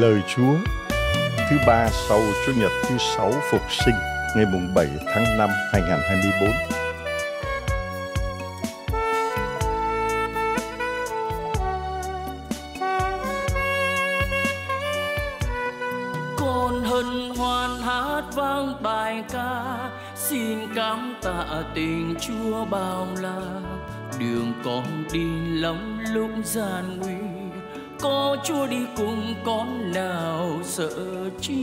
lời Chúa thứ ba sau Chúa nhật thứ sáu phục sinh ngày mùng 7 tháng 5 2024. Con hân hoan hát vang bài ca xin cảm tạ tình Chúa bao la đường con đi lóng lúc gian nguy có chúa đi cùng con nào sợ chi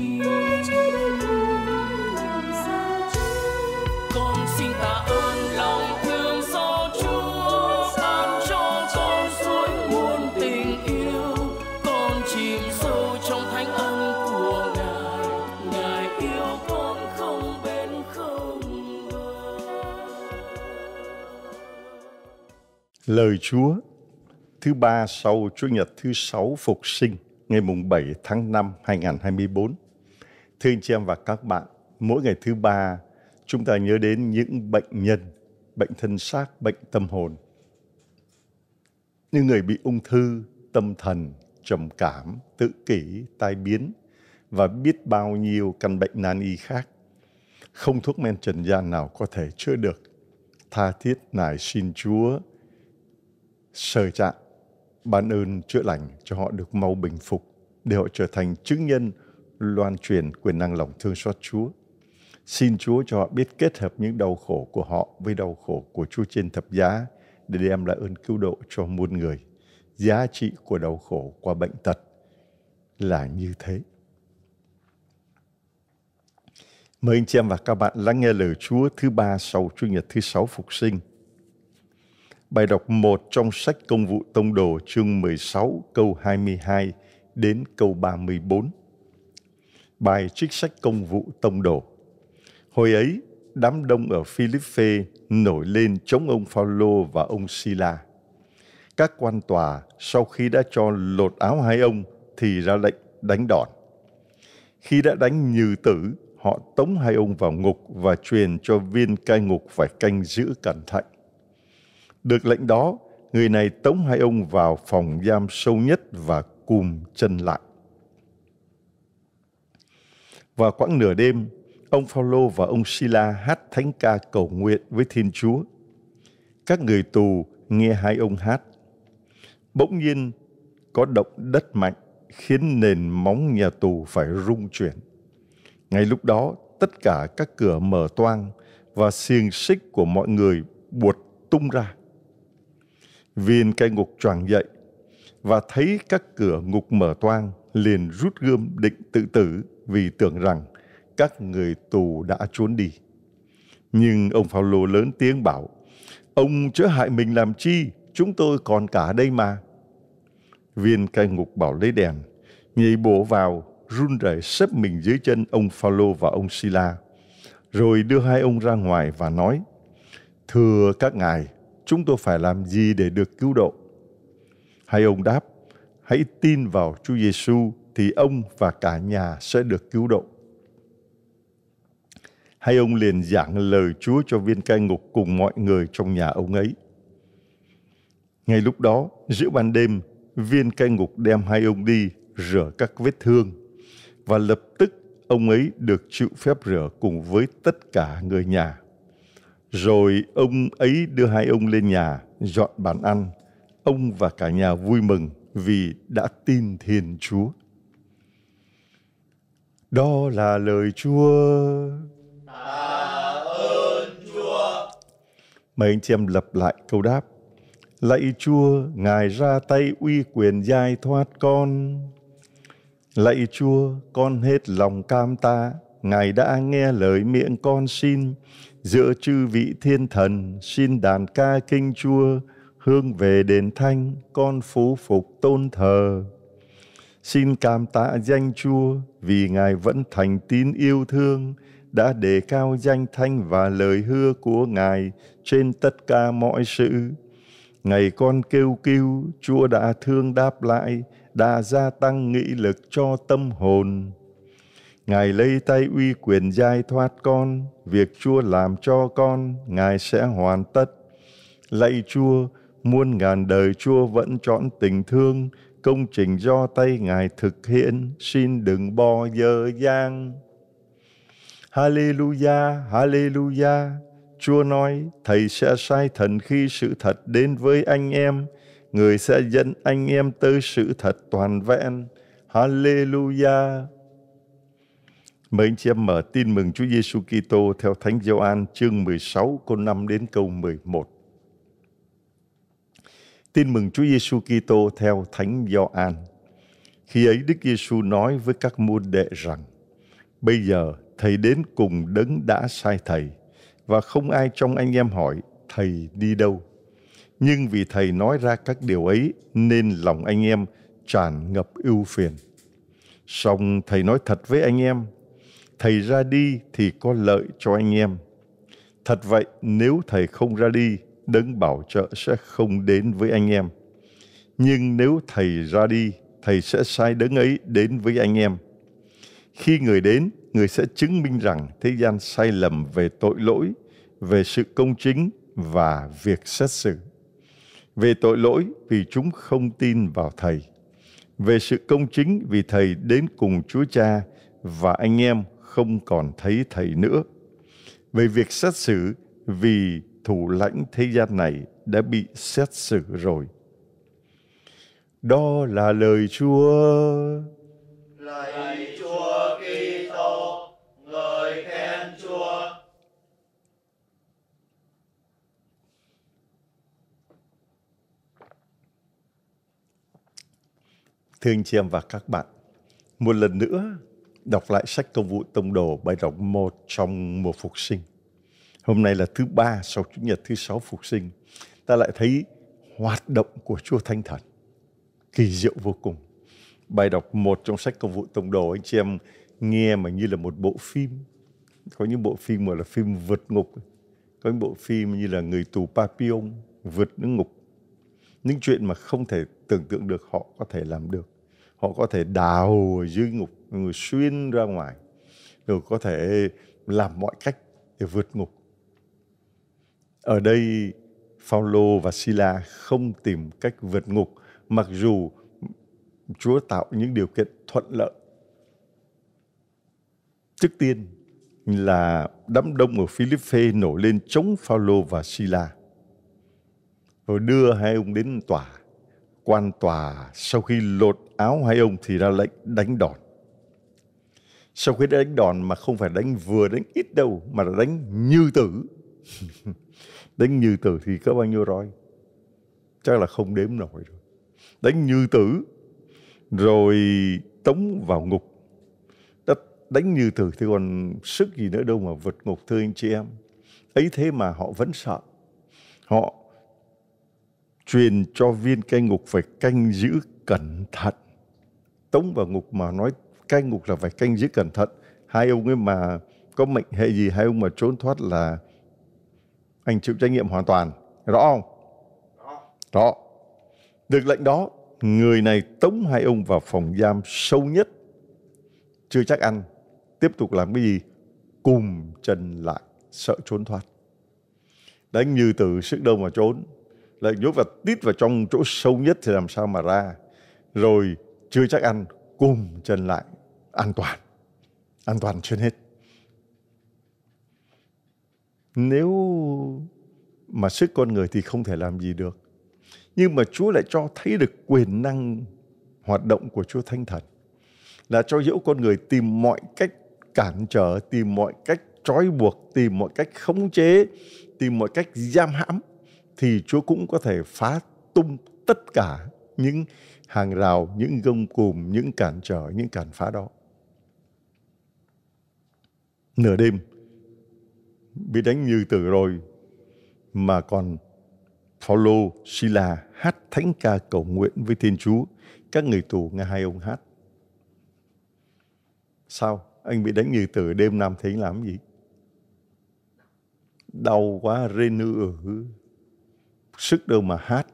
con xin tạ ơn lòng thương do chúa ban cho con suối muôn tình yêu con chìm sâu trong thánh ân của ngài ngài yêu con không bên không ngờ lời chúa thứ ba sau Chủ nhật thứ sáu phục sinh ngày mùng 7 tháng 5 2024. Thưa anh chị em và các bạn, mỗi ngày thứ ba chúng ta nhớ đến những bệnh nhân, bệnh thân xác, bệnh tâm hồn. những người bị ung thư, tâm thần, trầm cảm, tự kỷ, tai biến và biết bao nhiêu căn bệnh nan y khác. Không thuốc men trần gian nào có thể chữa được. Tha thiết nài xin Chúa sờ chạm ban ơn chữa lành cho họ được mau bình phục để họ trở thành chứng nhân loan truyền quyền năng lòng thương xót Chúa. Xin Chúa cho họ biết kết hợp những đau khổ của họ với đau khổ của Chúa trên thập giá để đem lại ơn cứu độ cho muôn người. Giá trị của đau khổ qua bệnh tật là như thế. Mời anh chị em và các bạn lắng nghe lời Chúa thứ ba sau Chủ nhật thứ sáu phục sinh – bài đọc 1 trong sách Công vụ Tông Đồ chương 16 câu 22 đến câu 34. Bài trích sách Công vụ Tông Đồ. Hồi ấy, đám đông ở Philippe nổi lên chống ông Phaolô và ông Sila. Các quan tòa sau khi đã cho lột áo hai ông thì ra lệnh đánh đòn. Khi đã đánh như tử, họ tống hai ông vào ngục và truyền cho viên cai ngục phải canh giữ cẩn thận được lệnh đó, người này tống hai ông vào phòng giam sâu nhất và cùm chân lại. Vào quãng nửa đêm, ông Phaolô và ông Sila hát thánh ca cầu nguyện với Thiên Chúa. Các người tù nghe hai ông hát. Bỗng nhiên có động đất mạnh khiến nền móng nhà tù phải rung chuyển. Ngay lúc đó, tất cả các cửa mở toang và xiềng xích của mọi người buột tung ra. Viên cai ngục choàng dậy và thấy các cửa ngục mở toang liền rút gươm định tự tử vì tưởng rằng các người tù đã trốn đi. Nhưng ông Phaolô lớn tiếng bảo, ông chớ hại mình làm chi, chúng tôi còn cả đây mà. Viên cai ngục bảo lấy đèn, nhảy bổ vào, run rẩy xếp mình dưới chân ông Phaolô và ông Sila, rồi đưa hai ông ra ngoài và nói, Thưa các ngài, chúng tôi phải làm gì để được cứu độ? Hai ông đáp, hãy tin vào Chúa Giêsu thì ông và cả nhà sẽ được cứu độ. Hai ông liền giảng lời Chúa cho viên cai ngục cùng mọi người trong nhà ông ấy. Ngay lúc đó, giữa ban đêm, viên cai ngục đem hai ông đi rửa các vết thương và lập tức ông ấy được chịu phép rửa cùng với tất cả người nhà. Rồi ông ấy đưa hai ông lên nhà, dọn bàn ăn. Ông và cả nhà vui mừng vì đã tin Thiên Chúa. Đó là lời Chúa. Tạ ơn Chúa. Mời anh chị em lặp lại câu đáp. Lạy Chúa, Ngài ra tay uy quyền giải thoát con. Lạy Chúa, con hết lòng cam ta, Ngài đã nghe lời miệng con xin, giữa chư vị thiên thần xin đàn ca kinh chua hương về đền thanh con phú phục tôn thờ xin cảm tạ danh chúa vì ngài vẫn thành tín yêu thương đã đề cao danh thanh và lời hứa của ngài trên tất cả mọi sự ngày con kêu cứu chúa đã thương đáp lại đã gia tăng nghị lực cho tâm hồn Ngài lấy tay uy quyền giai thoát con, việc Chúa làm cho con, Ngài sẽ hoàn tất. Lạy Chúa, muôn ngàn đời Chúa vẫn chọn tình thương, công trình do tay Ngài thực hiện, xin đừng bỏ dơ dang. Hallelujah, Hallelujah. Chúa nói, Thầy sẽ sai thần khi sự thật đến với anh em. Người sẽ dẫn anh em tới sự thật toàn vẹn. Hallelujah. Mời anh chị em mở tin mừng Chúa Giêsu Kitô theo Thánh Gioan chương 16 câu 5 đến câu 11. Tin mừng Chúa Giêsu Kitô theo Thánh Gioan. Khi ấy Đức Giêsu nói với các môn đệ rằng: Bây giờ thầy đến cùng đấng đã sai thầy và không ai trong anh em hỏi thầy đi đâu. Nhưng vì thầy nói ra các điều ấy nên lòng anh em tràn ngập ưu phiền. Song thầy nói thật với anh em, thầy ra đi thì có lợi cho anh em. Thật vậy, nếu thầy không ra đi, đấng bảo trợ sẽ không đến với anh em. Nhưng nếu thầy ra đi, thầy sẽ sai đấng ấy đến với anh em. Khi người đến, người sẽ chứng minh rằng thế gian sai lầm về tội lỗi, về sự công chính và việc xét xử. Về tội lỗi vì chúng không tin vào thầy. Về sự công chính vì thầy đến cùng Chúa Cha và anh em không còn thấy thầy nữa. Về việc xét xử vì thủ lãnh thế gian này đã bị xét xử rồi. Đó là lời Chúa. Lời Chúa Kitô, người khen Chúa. Thương chị em và các bạn, một lần nữa đọc lại sách công vụ tông đồ bài đọc một trong mùa phục sinh. Hôm nay là thứ ba sau Chủ nhật thứ sáu phục sinh. Ta lại thấy hoạt động của Chúa Thánh Thần. Kỳ diệu vô cùng. Bài đọc một trong sách công vụ tông đồ anh chị em nghe mà như là một bộ phim. Có những bộ phim gọi là phim vượt ngục. Có những bộ phim như là Người tù Papillon, vượt nước ngục. Những chuyện mà không thể tưởng tượng được họ có thể làm được họ có thể đào dưới ngục người xuyên ra ngoài rồi có thể làm mọi cách để vượt ngục ở đây Phaolô và Sila không tìm cách vượt ngục mặc dù Chúa tạo những điều kiện thuận lợi trước tiên là đám đông ở Philippe nổi lên chống Phaolô và Sila rồi đưa hai ông đến tòa quan tòa sau khi lột áo hai ông thì ra lệnh đánh đòn. Sau khi đánh đòn mà không phải đánh vừa đánh ít đâu mà là đánh như tử. đánh như tử thì có bao nhiêu roi? Chắc là không đếm nổi rồi. Đánh như tử rồi tống vào ngục. đánh như tử thì còn sức gì nữa đâu mà vượt ngục thưa anh chị em. Ấy thế mà họ vẫn sợ. Họ truyền cho viên cai ngục phải canh giữ cẩn thận tống vào ngục mà nói cai ngục là phải canh giữ cẩn thận hai ông ấy mà có mệnh hệ gì hai ông mà trốn thoát là anh chịu trách nhiệm hoàn toàn rõ không rõ, rõ. được lệnh đó người này tống hai ông vào phòng giam sâu nhất chưa chắc ăn tiếp tục làm cái gì cùng chân lại sợ trốn thoát đánh như từ sức đâu mà trốn lại nhốt và tít vào trong chỗ sâu nhất thì làm sao mà ra rồi chưa chắc ăn cùng chân lại an toàn an toàn trên hết nếu mà sức con người thì không thể làm gì được nhưng mà Chúa lại cho thấy được quyền năng hoạt động của Chúa Thánh Thần là cho dẫu con người tìm mọi cách cản trở, tìm mọi cách trói buộc, tìm mọi cách khống chế, tìm mọi cách giam hãm thì Chúa cũng có thể phá tung tất cả những hàng rào, những gông cùm, những cản trở, những cản phá đó. Nửa đêm, bị đánh như tử rồi, mà còn Paulo, Sila hát thánh ca cầu nguyện với Thiên Chúa. Các người tù nghe hai ông hát. Sao? Anh bị đánh như tử đêm nam thấy làm gì? Đau quá, rên nữ ở sức đâu mà hát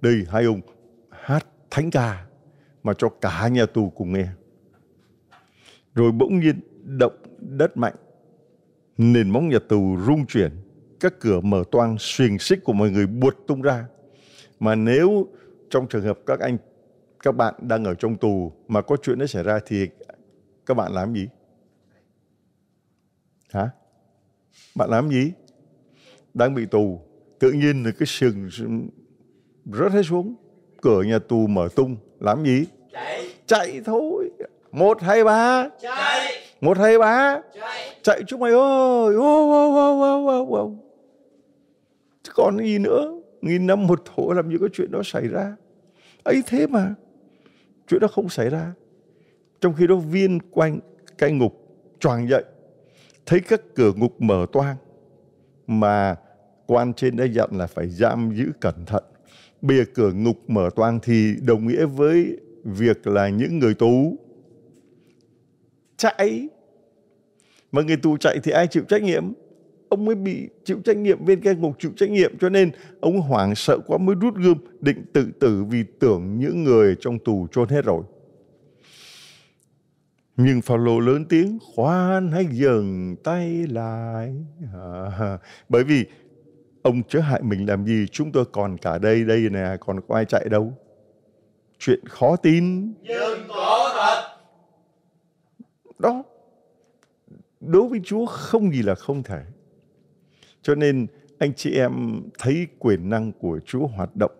đây hai ông hát thánh ca mà cho cả nhà tù cùng nghe rồi bỗng nhiên động đất mạnh nền móng nhà tù rung chuyển các cửa mở toang xuyền xích của mọi người buột tung ra mà nếu trong trường hợp các anh các bạn đang ở trong tù mà có chuyện nó xảy ra thì các bạn làm gì hả bạn làm gì đang bị tù tự nhiên là cái sừng rớt hết xuống cửa nhà tù mở tung làm gì chạy chạy thôi một hai ba chạy một hai ba chạy chạy chúng mày ơi ô ô ô ô ô ô chứ còn gì nữa nghìn năm một thổ làm gì có chuyện đó xảy ra ấy thế mà chuyện đó không xảy ra trong khi đó viên quanh cai ngục choàng dậy thấy các cửa ngục mở toang mà quan trên đã dặn là phải giam giữ cẩn thận bây giờ cửa ngục mở toang thì đồng nghĩa với việc là những người tù chạy mà người tù chạy thì ai chịu trách nhiệm ông mới bị chịu trách nhiệm bên cái ngục chịu trách nhiệm cho nên ông hoảng sợ quá mới rút gươm định tự tử vì tưởng những người trong tù chôn hết rồi nhưng Phaolô lớn tiếng khoan hãy dừng tay lại à, bởi vì ông chớ hại mình làm gì chúng tôi còn cả đây đây nè còn có ai chạy đâu chuyện khó tin nhưng có thật đó đối với Chúa không gì là không thể cho nên anh chị em thấy quyền năng của Chúa hoạt động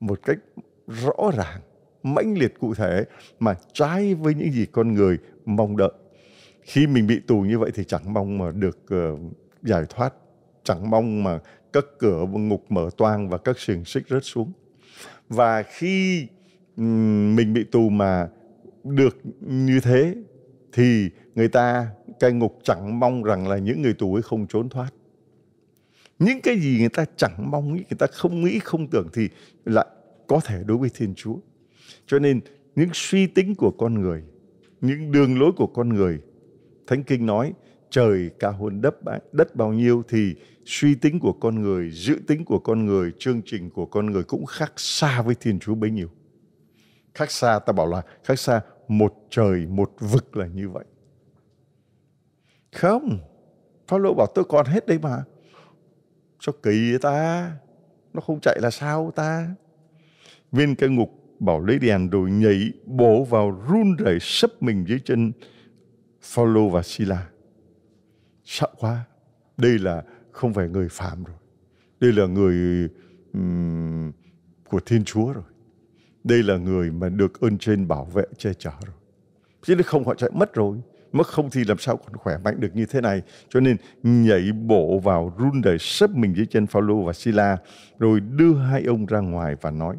một cách rõ ràng mãnh liệt cụ thể mà trái với những gì con người mong đợi khi mình bị tù như vậy thì chẳng mong mà được uh, giải thoát chẳng mong mà các cửa ngục mở toang và các xiềng xích rớt xuống và khi mình bị tù mà được như thế thì người ta cai ngục chẳng mong rằng là những người tù ấy không trốn thoát những cái gì người ta chẳng mong nghĩ người ta không nghĩ không tưởng thì lại có thể đối với thiên chúa cho nên những suy tính của con người những đường lối của con người thánh kinh nói trời cao hơn đất đất bao nhiêu thì suy tính của con người, dự tính của con người, chương trình của con người cũng khác xa với Thiên Chúa bấy nhiêu. Khác xa, ta bảo là khác xa một trời một vực là như vậy. Không, Phaolô bảo tôi còn hết đây mà. Sao kỳ ta, nó không chạy là sao ta? Viên cây ngục bảo lấy đèn rồi nhảy bổ vào run rẩy sấp mình dưới chân Phaolô và Sila. Sợ quá. Đây là không phải người phạm rồi. Đây là người um, của Thiên Chúa rồi. Đây là người mà được ơn trên bảo vệ che chở rồi. Chứ nếu không họ chạy mất rồi. Mất không thì làm sao còn khỏe mạnh được như thế này. Cho nên nhảy bộ vào run đời sấp mình dưới chân Phaolô và Sila rồi đưa hai ông ra ngoài và nói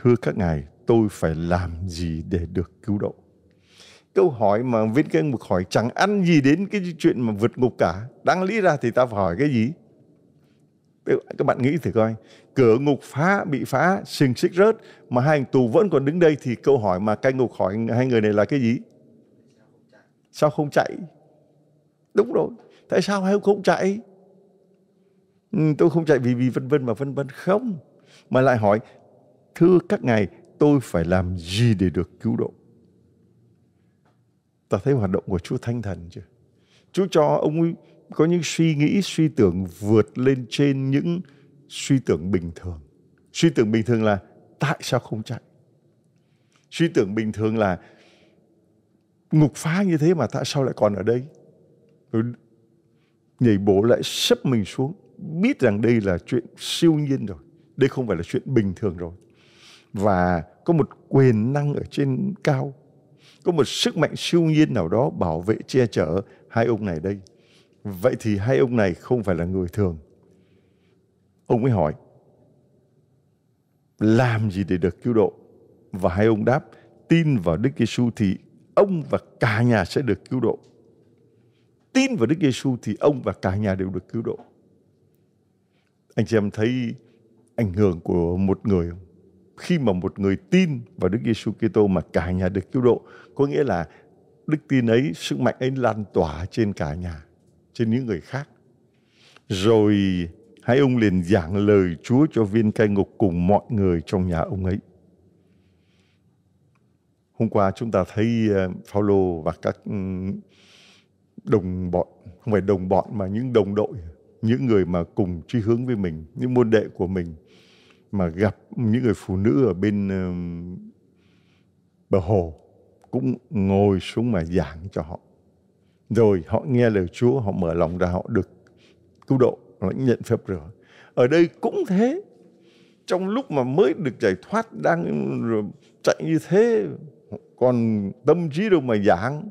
Thưa các ngài, tôi phải làm gì để được cứu độ? câu hỏi mà viên cái mục hỏi chẳng ăn gì đến cái chuyện mà vượt ngục cả đáng lý ra thì ta phải hỏi cái gì các bạn nghĩ thử coi cửa ngục phá bị phá xình xích rớt mà hai hàng tù vẫn còn đứng đây thì câu hỏi mà cai ngục hỏi hai người này là cái gì sao không chạy đúng rồi tại sao hai không chạy ừ, tôi không chạy vì vì vân vân mà vân vân không mà lại hỏi thưa các ngài tôi phải làm gì để được cứu độ ta thấy hoạt động của Chúa Thanh Thần chưa? Chúa cho ông ấy có những suy nghĩ, suy tưởng vượt lên trên những suy tưởng bình thường. Suy tưởng bình thường là tại sao không chạy? Suy tưởng bình thường là ngục phá như thế mà tại sao lại còn ở đây? Rồi ừ. nhảy bổ lại sấp mình xuống, biết rằng đây là chuyện siêu nhiên rồi. Đây không phải là chuyện bình thường rồi. Và có một quyền năng ở trên cao có một sức mạnh siêu nhiên nào đó bảo vệ che chở hai ông này đây vậy thì hai ông này không phải là người thường ông mới hỏi làm gì để được cứu độ và hai ông đáp tin vào Đức Giêsu thì ông và cả nhà sẽ được cứu độ tin vào Đức Giêsu thì ông và cả nhà đều được cứu độ anh chị em thấy ảnh hưởng của một người không khi mà một người tin vào Đức Giêsu Kitô mà cả nhà được cứu độ, có nghĩa là đức tin ấy, sức mạnh ấy lan tỏa trên cả nhà, trên những người khác. Rồi hai ông liền giảng lời Chúa cho viên cai ngục cùng mọi người trong nhà ông ấy. Hôm qua chúng ta thấy ờ, Phaolô và các ừ, đồng bọn, không phải đồng bọn mà những đồng đội, những người mà cùng truy hướng với mình, những môn đệ của mình mà gặp những người phụ nữ ở bên uh, bờ hồ cũng ngồi xuống mà giảng cho họ rồi họ nghe lời Chúa họ mở lòng ra họ được cứu độ họ nhận phép rửa ở đây cũng thế trong lúc mà mới được giải thoát đang chạy như thế còn tâm trí đâu mà giảng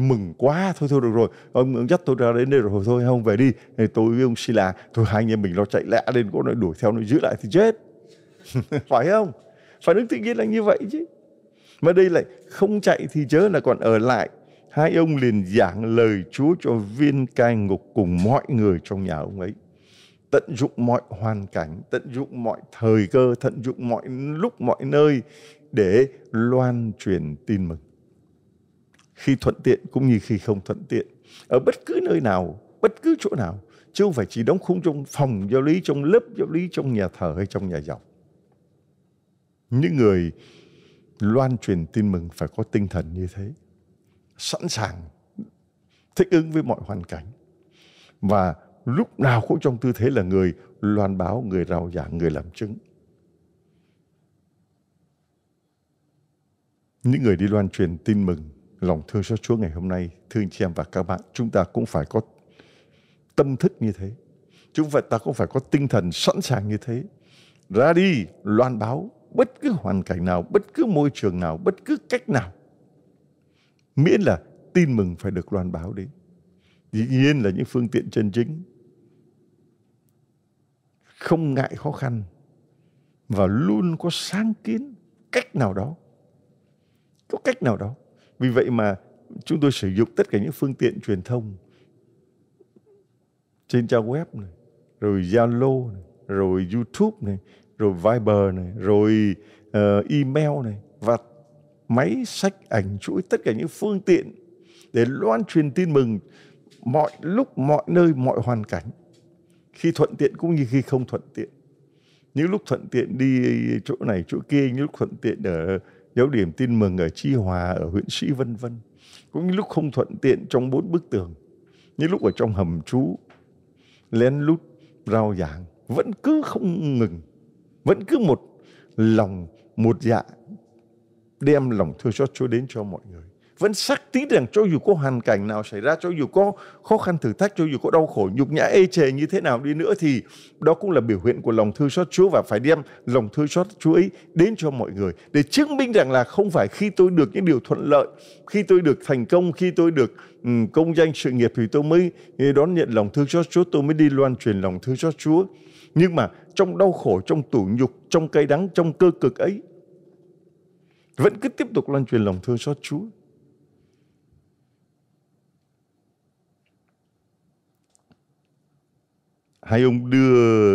mừng quá thôi thôi được rồi ông, ông dắt tôi ra đến đây rồi thôi không về đi thì tôi với ông Sila thôi hai anh em mình nó chạy lẹ lên có nó đuổi theo nó giữ lại thì chết phải không phản ứng tự nhiên là như vậy chứ mà đây lại không chạy thì chớ là còn ở lại hai ông liền giảng lời Chúa cho viên cai ngục cùng mọi người trong nhà ông ấy tận dụng mọi hoàn cảnh, tận dụng mọi thời cơ, tận dụng mọi lúc mọi nơi để loan truyền tin mừng khi thuận tiện cũng như khi không thuận tiện ở bất cứ nơi nào bất cứ chỗ nào chứ không phải chỉ đóng khung trong phòng giáo lý trong lớp giáo lý trong nhà thờ hay trong nhà dọc những người loan truyền tin mừng phải có tinh thần như thế sẵn sàng thích ứng với mọi hoàn cảnh và lúc nào cũng trong tư thế là người loan báo người rao giảng người làm chứng những người đi loan truyền tin mừng lòng thương xót Chúa ngày hôm nay, thương chị em và các bạn, chúng ta cũng phải có tâm thức như thế. Chúng phải ta cũng phải có tinh thần sẵn sàng như thế. Ra đi, loan báo bất cứ hoàn cảnh nào, bất cứ môi trường nào, bất cứ cách nào. Miễn là tin mừng phải được loan báo đến. Dĩ nhiên là những phương tiện chân chính. Không ngại khó khăn và luôn có sáng kiến cách nào đó. Có cách nào đó vì vậy mà chúng tôi sử dụng tất cả những phương tiện truyền thông trên trang web này rồi Zalo này rồi YouTube này rồi Viber này rồi uh, email này và máy sách ảnh chuỗi tất cả những phương tiện để loan truyền tin mừng mọi lúc mọi nơi mọi hoàn cảnh khi thuận tiện cũng như khi không thuận tiện những lúc thuận tiện đi chỗ này chỗ kia những lúc thuận tiện ở giáo điểm tin mừng ở Chi Hòa, ở huyện Sĩ vân vân. Có những lúc không thuận tiện trong bốn bức tường, những lúc ở trong hầm trú, lén lút, rao giảng, vẫn cứ không ngừng, vẫn cứ một lòng, một dạ đem lòng thương xót Chúa đến cho mọi người vẫn xác tín rằng cho dù có hoàn cảnh nào xảy ra, cho dù có khó khăn thử thách, cho dù có đau khổ, nhục nhã ê chề như thế nào đi nữa thì đó cũng là biểu hiện của lòng thương xót Chúa và phải đem lòng thương xót Chúa ấy đến cho mọi người để chứng minh rằng là không phải khi tôi được những điều thuận lợi, khi tôi được thành công, khi tôi được công danh sự nghiệp thì tôi mới đón nhận lòng thương xót Chúa, tôi mới đi loan truyền lòng thương xót Chúa. Nhưng mà trong đau khổ, trong tủ nhục, trong cay đắng, trong cơ cực ấy vẫn cứ tiếp tục loan truyền lòng thương xót Chúa. hai ông đưa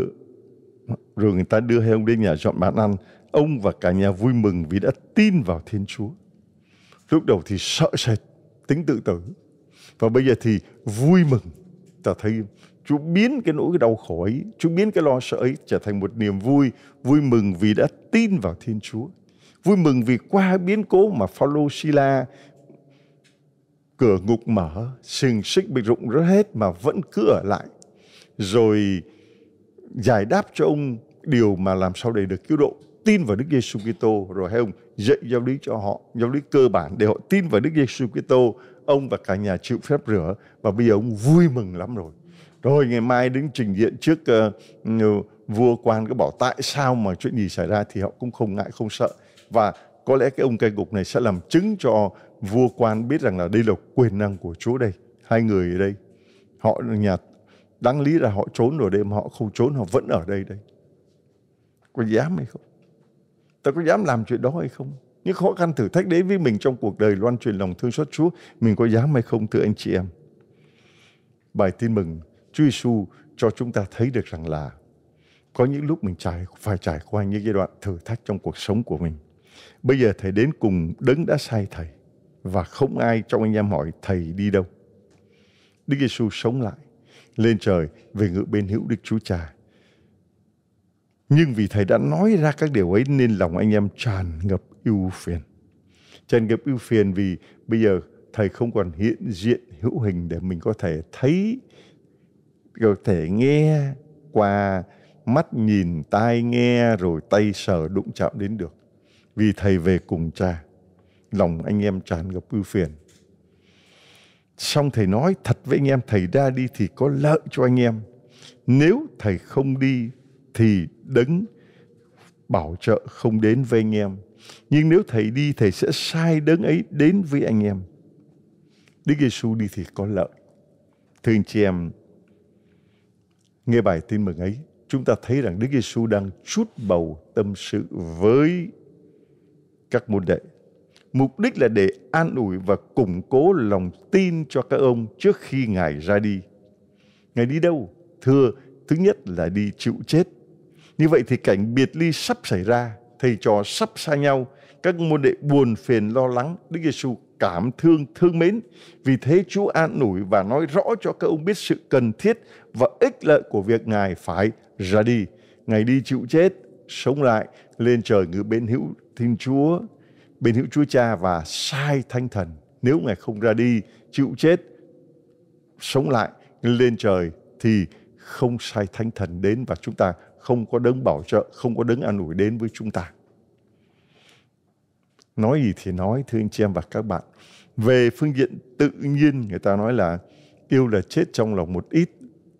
rồi người ta đưa hai ông đến nhà dọn bàn ăn ông và cả nhà vui mừng vì đã tin vào thiên chúa lúc đầu thì sợ sệt tính tự tử và bây giờ thì vui mừng ta thấy Chúa biến cái nỗi đau khổ ấy, Chúa biến cái lo sợ ấy trở thành một niềm vui, vui mừng vì đã tin vào Thiên Chúa. Vui mừng vì qua biến cố mà Phaolô Sila cửa ngục mở, sừng xích bị rụng rớt hết mà vẫn cứ ở lại rồi giải đáp cho ông điều mà làm sao để được cứu độ tin vào Đức Giêsu Kitô rồi hay ông dạy giáo lý cho họ giáo lý cơ bản để họ tin vào Đức Giêsu Kitô ông và cả nhà chịu phép rửa và bây giờ ông vui mừng lắm rồi rồi ngày mai đứng trình diện trước uh, vua quan cứ bảo tại sao mà chuyện gì xảy ra thì họ cũng không ngại không sợ và có lẽ cái ông cai cục này sẽ làm chứng cho vua quan biết rằng là đây là quyền năng của Chúa đây hai người ở đây họ là nhà Đáng lý là họ trốn nửa đêm họ không trốn họ vẫn ở đây đây. Có dám hay không? Ta có dám làm chuyện đó hay không? Những khó khăn thử thách đến với mình trong cuộc đời loan truyền lòng thương xót Chúa, mình có dám hay không thưa anh chị em? Bài tin mừng Chúa Giêsu cho chúng ta thấy được rằng là có những lúc mình trải phải trải qua những giai đoạn thử thách trong cuộc sống của mình. Bây giờ thầy đến cùng đấng đã sai thầy và không ai trong anh em hỏi thầy đi đâu. Đức Giêsu sống lại lên trời về ngự bên hữu Đức Chúa Cha. Nhưng vì Thầy đã nói ra các điều ấy nên lòng anh em tràn ngập ưu phiền. Tràn ngập ưu phiền vì bây giờ Thầy không còn hiện diện hữu hình để mình có thể thấy, có thể nghe qua mắt nhìn, tai nghe rồi tay sờ đụng chạm đến được. Vì Thầy về cùng cha, lòng anh em tràn ngập ưu phiền. Xong thầy nói thật với anh em, thầy ra đi thì có lợi cho anh em. Nếu thầy không đi thì đấng bảo trợ không đến với anh em. Nhưng nếu thầy đi, thầy sẽ sai đấng ấy đến với anh em. Đức Giêsu đi thì có lợi. Thưa anh chị em, nghe bài tin mừng ấy, chúng ta thấy rằng Đức Giêsu đang chút bầu tâm sự với các môn đệ mục đích là để an ủi và củng cố lòng tin cho các ông trước khi Ngài ra đi. Ngài đi đâu? Thưa, thứ nhất là đi chịu chết. Như vậy thì cảnh biệt ly sắp xảy ra, thầy trò sắp xa nhau, các môn đệ buồn phiền lo lắng, Đức Giêsu cảm thương thương mến. Vì thế Chúa an ủi và nói rõ cho các ông biết sự cần thiết và ích lợi của việc Ngài phải ra đi. Ngài đi chịu chết, sống lại, lên trời ngự bên hữu Thiên Chúa bên hữu Chúa Cha và sai Thánh Thần. Nếu Ngài không ra đi, chịu chết, sống lại, lên trời thì không sai Thánh Thần đến và chúng ta không có đấng bảo trợ, không có đấng an ủi đến với chúng ta. Nói gì thì nói, thưa anh chị em và các bạn. Về phương diện tự nhiên, người ta nói là yêu là chết trong lòng một ít.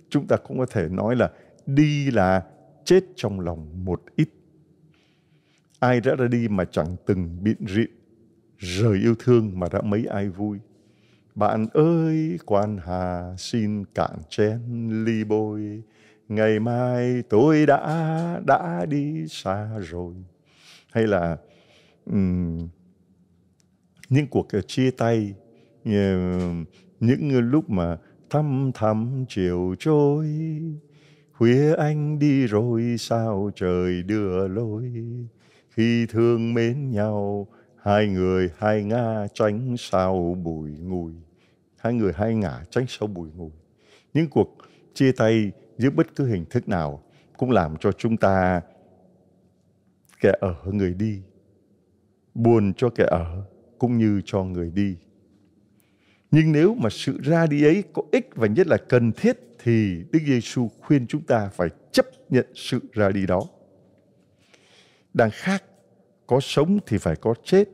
Chúng ta cũng có thể nói là đi là chết trong lòng một ít. Ai đã ra đi mà chẳng từng biện rịn, rời yêu thương mà đã mấy ai vui. Bạn ơi, quan hà xin cạn chén ly bôi, ngày mai tôi đã đã đi xa rồi. Hay là um, những cuộc ờ, chia tay, ờ, những lúc mà thăm thăm chiều trôi, khuya anh đi rồi sao trời đưa lối khi thương mến nhau hai người hai ngã tránh sao bụi ngùi hai người hai ngã tránh sao bụi ngùi những cuộc chia tay dưới bất cứ hình thức nào cũng làm cho chúng ta kẻ ở người đi buồn cho kẻ ở cũng như cho người đi nhưng nếu mà sự ra đi ấy có ích và nhất là cần thiết thì Đức Giêsu khuyên chúng ta phải chấp nhận sự ra đi đó. Đang khác có sống thì phải có chết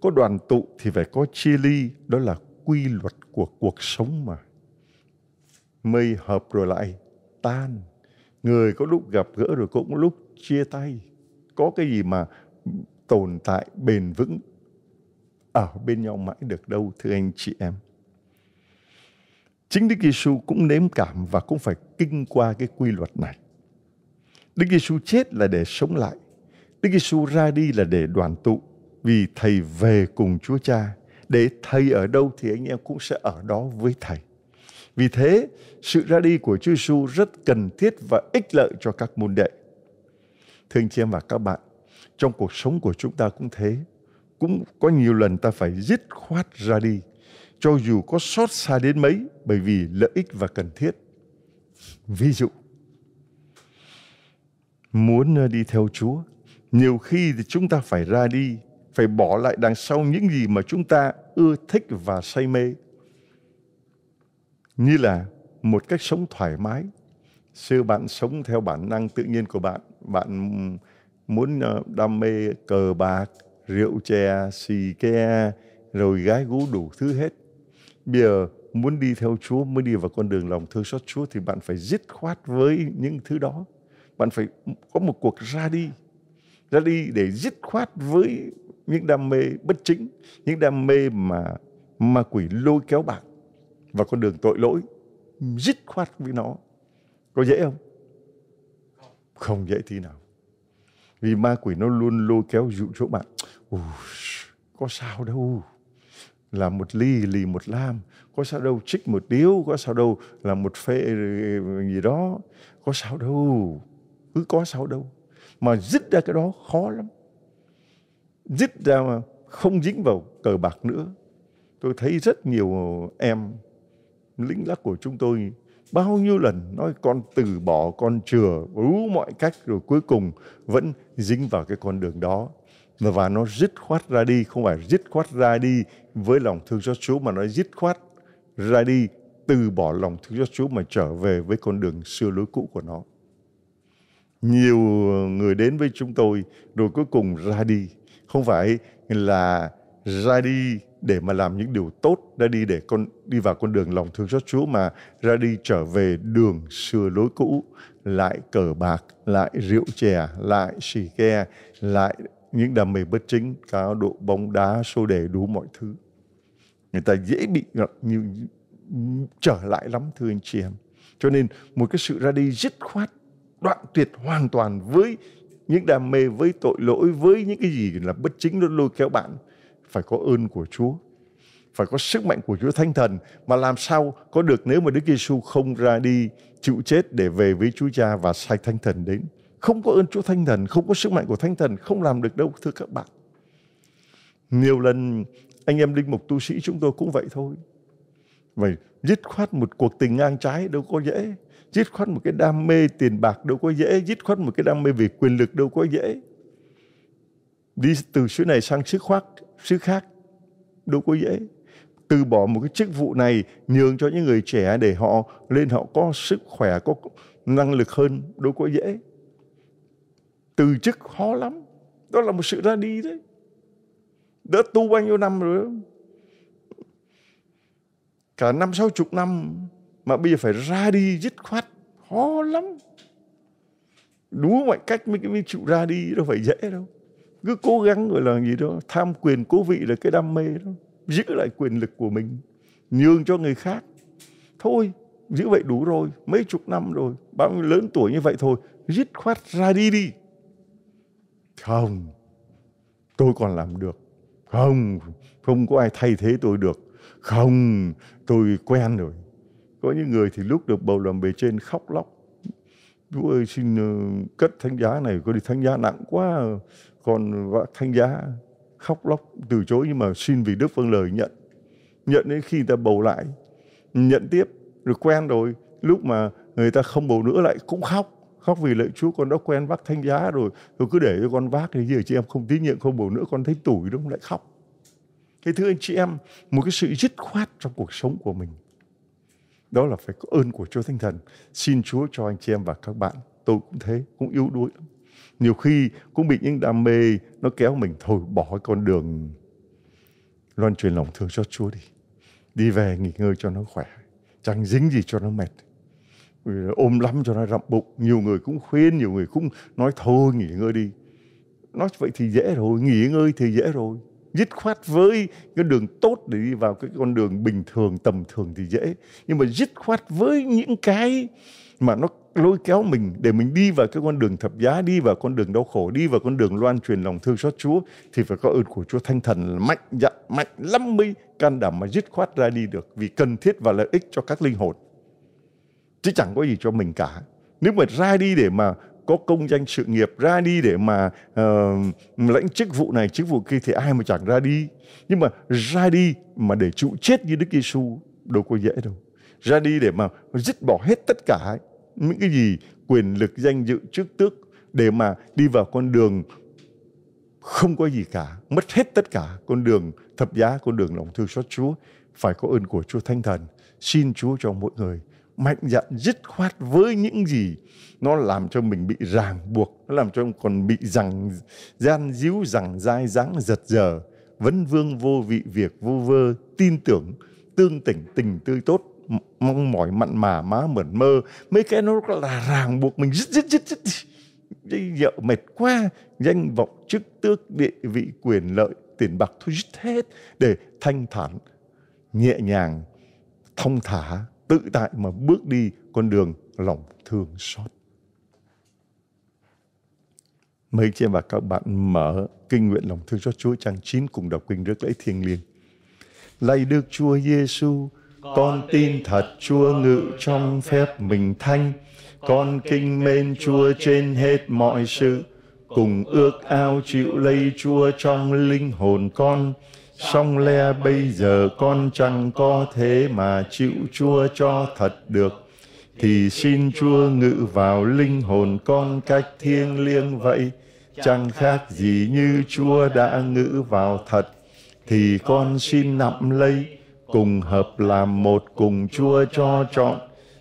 có đoàn tụ thì phải có chia ly đó là quy luật của cuộc sống mà mây hợp rồi lại tan người có lúc gặp gỡ rồi cũng lúc chia tay có cái gì mà tồn tại bền vững ở bên nhau mãi được đâu thưa anh chị em chính Đức Giêsu cũng nếm cảm và cũng phải kinh qua cái quy luật này Đức Giêsu chết là để sống lại Đức Giêsu ra đi là để đoàn tụ vì thầy về cùng Chúa Cha để thầy ở đâu thì anh em cũng sẽ ở đó với thầy. Vì thế, sự ra đi của Chúa Giêsu rất cần thiết và ích lợi cho các môn đệ. Thưa anh chị em và các bạn, trong cuộc sống của chúng ta cũng thế. Cũng có nhiều lần ta phải dứt khoát ra đi, cho dù có xót xa đến mấy, bởi vì lợi ích và cần thiết. Ví dụ, muốn ờ, đi theo Chúa nhiều khi thì chúng ta phải ra đi phải bỏ lại đằng sau những gì mà chúng ta ưa thích và say mê như là một cách sống thoải mái xưa bạn sống theo bản năng tự nhiên của bạn bạn muốn ờ, đam mê cờ bạc rượu chè xì ke rồi gái gú đủ thứ hết bây giờ muốn đi theo Chúa, mới đi vào con đường lòng thương xót Chúa thì bạn phải dứt khoát với những thứ đó. Bạn phải có một cuộc ra đi ra đi để dứt khoát với những đam mê bất chính, những đam mê mà ma quỷ lôi kéo bạn và con đường tội lỗi, dứt khoát với nó. Có dễ không? Không dễ tí nào. Vì ma quỷ nó luôn lôi kéo dụ dỗ bạn. Ui, có sao đâu. Làm một ly, lì một lam. Có sao đâu, trích một điếu. Có sao đâu, Làm một phê ờ, gì đó. Có sao đâu. Cứ có sao đâu mà dứt ra cái đó khó lắm. Dứt ra mà không dính vào cờ bạc nữa. Tôi thấy rất nhiều em lĩnh lắc của chúng tôi bao nhiêu lần nói con từ bỏ, con chừa, đủ mọi cách rồi cuối cùng vẫn dính vào cái con đường đó. Và nó dứt khoát ra đi, không phải dứt khoát ra đi với lòng thương xót Chúa mà nó dứt khoát ra đi từ bỏ lòng thương xót Chúa mà trở về với con đường xưa lối cũ của nó nhiều người đến với chúng tôi rồi cuối cùng ra đi không phải là ra đi để mà làm những điều tốt ra đi để con đi vào con đường lòng thương xót Chúa mà ra đi trở về đường xưa lối cũ lại cờ bạc lại rượu chè lại xì ke lại những đam mê bất chính cá độ bóng đá xô đề đủ mọi thứ người ta dễ bị như trở lại lắm thưa anh chị em cho nên một cái sự ra đi dứt khoát đoạn tuyệt hoàn toàn với những đam mê với tội lỗi với những cái gì là bất chính nó lôi kéo bạn phải có ơn của Chúa phải có sức mạnh của Chúa Thánh Thần mà làm sao có được nếu mà Đức Giêsu không ra đi chịu chết để về với Chúa Cha và sai Thánh Thần đến không có ơn Chúa Thánh Thần không có sức mạnh của Thánh Thần không làm được đâu thưa các bạn nhiều lần anh em linh mục tu sĩ chúng tôi cũng vậy thôi vậy dứt khoát một cuộc tình ngang trái đâu có dễ dứt khoát một cái đam mê tiền bạc đâu có dễ dứt khoát một cái đam mê về quyền lực đâu có dễ đi từ xứ này sang xứ khác xứ khác đâu có dễ từ bỏ một cái chức vụ này nhường cho những người trẻ để họ lên họ có sức khỏe có năng lực hơn đâu có dễ từ chức khó lắm đó là một sự ra đi đấy đã tu bao nhiêu năm rồi cả năm sáu chục năm mà bây giờ phải ra đi dứt khoát khó lắm đúng mọi cách mới, mới chịu ra đi đâu phải dễ đâu cứ cố gắng gọi là gì đó tham quyền cố vị là cái đam mê đó giữ lại quyền lực của mình nhường cho người khác thôi giữ vậy đủ rồi mấy chục năm rồi bao nhiêu lớn tuổi như vậy thôi dứt khoát ra đi đi không tôi còn làm được không không có ai thay thế tôi được không tôi quen rồi có những người thì lúc được bầu làm bề trên khóc lóc chú ơi xin ờ, cất thánh giá này có đi thánh giá nặng quá còn thánh giá khóc lóc từ chối nhưng mà xin vì đức vâng lời nhận nhận đến khi ta bầu lại nhận tiếp rồi quen rồi lúc mà người ta không bầu nữa lại cũng khóc khóc vì lạy chúa con đã quen vác thanh giá rồi rồi cứ để cho con vác thì giờ chị em không tín nhiệm không bầu nữa con thấy tủi đúng không? lại khóc Thế thưa anh chị em, một cái sự dứt khoát trong cuộc sống của mình. Đó là phải có ơn của Chúa Thánh Thần. Xin Chúa cho anh chị em và các bạn. Tôi cũng thế, cũng yếu đuối Nhiều khi cũng bị những đam mê nó kéo mình thôi bỏ con đường loan truyền lòng thương cho Chúa đi. Đi về nghỉ ngơi cho nó khỏe. Chẳng dính gì cho nó mệt ôm lắm cho nó rậm bụng nhiều người cũng khuyên nhiều người cũng nói thôi nghỉ ngơi đi nói vậy thì dễ rồi nghỉ ngơi thì dễ rồi dứt khoát với cái đường tốt để đi vào cái con đường bình thường tầm thường thì dễ nhưng mà dứt khoát với những cái mà nó lôi kéo mình để mình đi vào cái con đường thập giá đi vào con đường đau khổ đi vào con đường loan truyền lòng thương xót Chúa thì phải có ơn của Chúa thanh thần mạnh dặn mạnh lắm mới can đảm mà dứt khoát ra đi được vì cần thiết và lợi ích cho các linh hồn chứ chẳng có gì cho mình cả nếu mà ra đi để mà có công danh sự nghiệp ra đi để mà uh, lãnh chức vụ này chức vụ kia thì ai mà chẳng ra đi nhưng mà ra đi mà để chịu chết như Đức Giêsu đâu có dễ đâu ra đi để mà dứt bỏ hết tất cả ấy. những cái gì quyền lực danh dự chức tước để mà đi vào con đường không có gì cả mất hết tất cả con đường thập giá con đường lòng thương xót Chúa phải có ơn của Chúa Thánh Thần xin Chúa cho mỗi người mạnh dạn dứt khoát với những gì nó làm cho mình bị ràng buộc nó làm cho mình còn bị rằng gian díu rằng dai dáng giật giờ vấn vương vô vị việc vô vơ tin tưởng tương tỉnh tình tươi tốt mong mỏi mặn mà má mẩn mơ mấy cái nó là ràng buộc mình dứt dứt dứt dứt dứt mệt quá danh vọng chức tước địa vị quyền lợi tiền bạc thôi dứt hết để thanh thản nhẹ nhàng thông thả tự tại mà bước đi con đường lòng thương xót. Mấy chị và các bạn mở kinh nguyện lòng thương xót Chúa trang 9 cùng đọc kinh rước lễ thiêng liêng. Lạy Đức Chúa Giêsu, con tin thật Chúa ngự trong phép mình thanh, con kinh mến Chúa trên hết mọi sự, cùng ước ao chịu lấy Chúa trong linh hồn con song le bây giờ con chẳng có thế mà chịu chúa cho thật được thì xin chúa ngự vào linh hồn con cách thiêng liêng vậy chẳng khác gì như chúa đã ngự vào thật thì con xin nặm lấy cùng hợp làm một cùng chúa cho chọn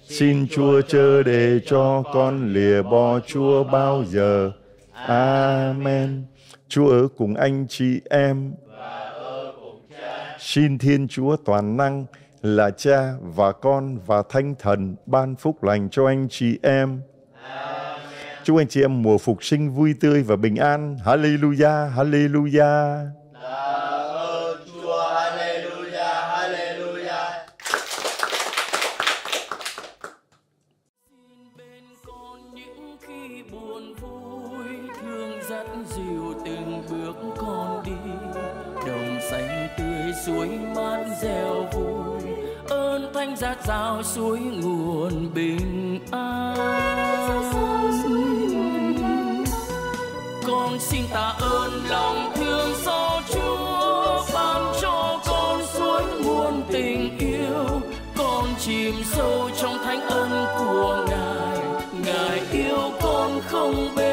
xin chúa chớ để cho con lìa bỏ chúa bao giờ amen chúa ở cùng anh chị em Xin Thiên Chúa toàn năng là Cha và Con và Thánh Thần ban phúc lành cho anh chị em. Amen. Chúc anh chị em mùa phục sinh vui tươi và bình an. Hallelujah, hallelujah. rát rao suối nguồn bình an con xin tạ ơn lòng thương do chúa ban cho con suối nguồn tình yêu con chìm sâu trong thánh ân của ngài ngài yêu con không bên